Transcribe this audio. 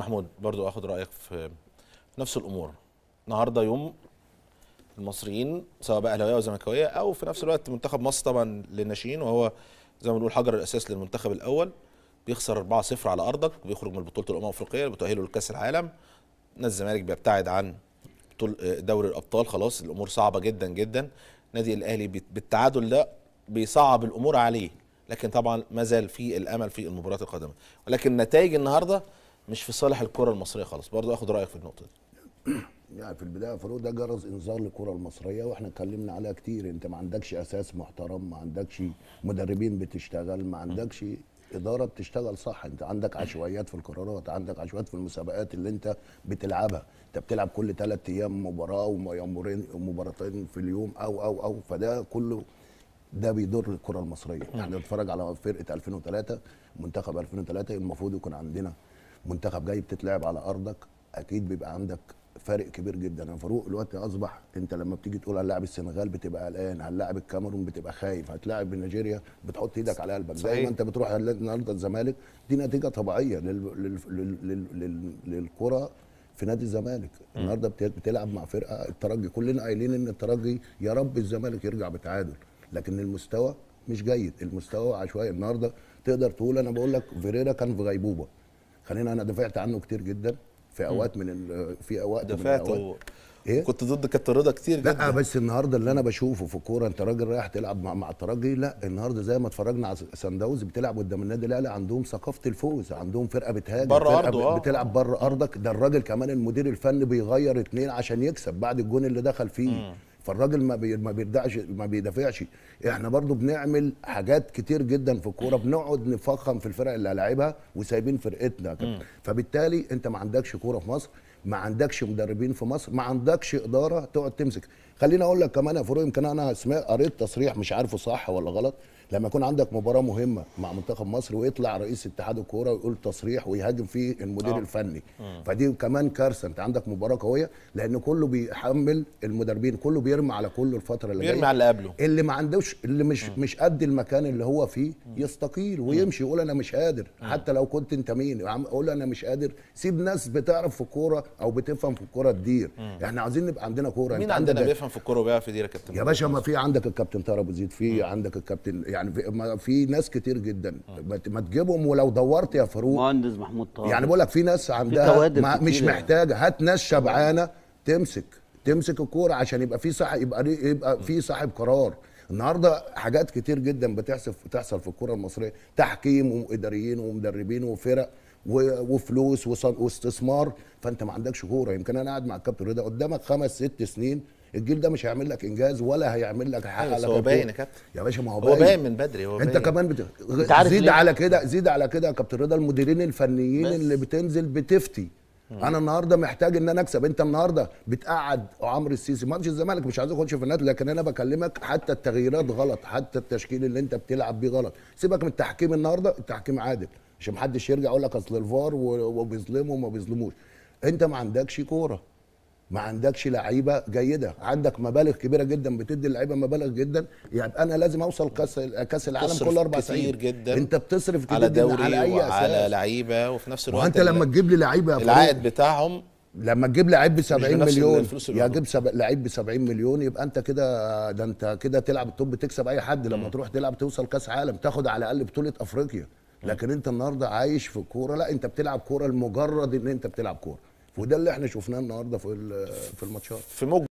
محمود برضو اخد رايك في نفس الامور النهارده يوم المصريين سواء بقى اهلاويه وزملكاويه او في نفس الوقت منتخب مصر طبعا للناشئين وهو زي ما بنقول حجر الاساس للمنتخب الاول بيخسر 4-0 على ارضك بيخرج من بطوله الامم الافريقيه بتؤهله لكاس العالم نادي الزمالك بيبتعد عن آه، دوري الابطال خلاص الامور صعبه جدا جدا النادي الاهلي بالتعادل ده بيصعب الامور عليه لكن طبعا ما زال في الامل في المباريات القادمه ولكن نتائج النهارده مش في صالح الكره المصريه خالص برضه اخد رايك في النقطه دي يعني في البدايه فاروق ده جرس انذار للكره المصريه واحنا اتكلمنا عليها كتير انت ما عندكش اساس محترم ما عندكش مدربين بتشتغل ما عندكش اداره بتشتغل صح انت عندك عشوائيات في القرارات عندك عشوائيات في المسابقات اللي انت بتلعبها انت بتلعب كل ثلاث ايام مباراه ومباراتين مباراتين في اليوم او او او فده كله ده بيضر الكره المصريه يعني احنا نتفرج بنتفرج على فرقه 2003 منتخب 2003 المفروض يكون عندنا منتخب جاي بتتلعب على ارضك اكيد بيبقى عندك فارق كبير جدا يا فاروق دلوقتي اصبح انت لما بتيجي تقول هنلاعب السنغال بتبقى قلقان هنلاعب الكاميرون بتبقى خايف هتلاعب نيجيريا بتحط ايدك على قلبك زي ما انت بتروح النهارده الزمالك دي نتيجه طبيعيه للكره في نادي الزمالك النهارده بتلعب مع فرقه الترجي كلنا قايلين ان الترجي يا رب الزمالك يرجع بتعادل لكن المستوى مش جيد المستوى عشوائي النهارده تقدر تقول انا بقول لك فيريرا كان في غيبوبه خلينا انا دفعت عنه كتير جدا في اوقات من ال... في اوقات دفعته ايه كنت ضد كابتن رضا كتير جدا لا بس النهارده اللي انا بشوفه في الكوره انت راجل رايح تلعب مع, مع الترجي لا النهارده زي ما اتفرجنا على سان داونز بتلعب قدام النادي الاهلي عندهم ثقافه الفوز عندهم فرقه بتهاجم بره ارضه آه. بتلعب بره ارضك ده الراجل كمان المدير الفني بيغير اثنين عشان يكسب بعد الجون اللي دخل فيه م. فالراجل ما ما بيردعش ما بيدافعش احنا برضو بنعمل حاجات كتير جدا في الكوره بنقعد نفخم في الفرق اللي هلاعبها وسايبين فرقتنا فبالتالي انت ما عندكش كوره في مصر ما عندكش مدربين في مصر ما عندكش اداره تقعد تمسك خليني اقول لك كمان يا فرويم يمكن انا سمعت قريت تصريح مش عارفه صح ولا غلط لما يكون عندك مباراه مهمه مع منتخب مصر ويطلع رئيس اتحاد الكوره ويقول تصريح ويهاجم فيه المدير أوه. الفني مم. فدي كمان كارثه انت عندك مباراه قويه لان كله بيحمل المدربين كله بيرمي على كله الفتره اللي جايه بيرمي على اللي قبله اللي ما عندوش اللي مش مم. مش قد المكان اللي هو فيه يستقيل ويمشي يقول انا مش قادر حتى لو كنت انت مين قول انا مش قادر سيب ناس بتعرف في الكوره او بتفهم في الكوره تدير احنا عايزين نبقى عندنا كوره مين عندنا بيفهم في الكوره وبيعرف يدير يا كابتن يا باشا ما في عندك الكابتن طارق زيد في عندك الكابتن يعني يعني في, في ناس كتير جدا ما تجيبهم ولو دورت يا فاروق مهندس محمود طارق يعني بقول لك في ناس عندها في ما مش يعني. محتاجه هات ناس شبعانه تمسك تمسك الكوره عشان يبقى في صاحب يبقى يبقى في صاحب قرار النهارده حاجات كتير جدا بتحصل بتحصل في الكره المصريه تحكيم واداريين ومدربين وفرق وفلوس واستثمار فانت ما عندكش كوره يمكن انا قاعد مع الكابتن رضا قدامك خمس ست سنين الجيل ده مش هيعمل لك انجاز ولا هيعمل لك حاجه أيوة، لك هو باين يا كابتن يا باشا ما هو باين هو باين من بدري هو انت باين. كمان بت... زيد على كده زيد على كده يا كابتن رضا المديرين الفنيين بس. اللي بتنزل بتفتي مم. انا النهارده محتاج ان انا اكسب انت النهارده بتقعد عمرو السيسي ماتش الزمالك مش عايز اخش في النادي لكن انا بكلمك حتى التغييرات غلط حتى التشكيل اللي انت بتلعب بيه غلط سيبك من التحكيم النهارده التحكيم عادل عشان محدش يرجع يقول لك اصل الفار وبيظلمهم وما بيظلموش انت ما عندكش كوره ما عندكش لعيبه جيده عندك مبالغ كبيره جدا بتدي اللعيبه مبالغ جدا يعني انا لازم اوصل كاس كاس العالم كل اربع سنين جدا انت بتصرف كتير على دوري على أي وعلى لعيبه وفي نفس الوقت وانت لما تجيب لي لعيبه العائد بتاعهم لما تجيب لعيب ب 70 مليون يا جيب سب... لعيب ب 70 مليون يبقى انت كده ده انت كده تلعب التوب تكسب اي حد لما م. تروح تلعب توصل كاس عالم تاخد على الاقل بطوله افريقيا لكن انت النهارده عايش في كوره لا انت بتلعب كوره لمجرد ان انت بتلعب كوره وده اللي احنا شفناه النهارده في في الماتشات في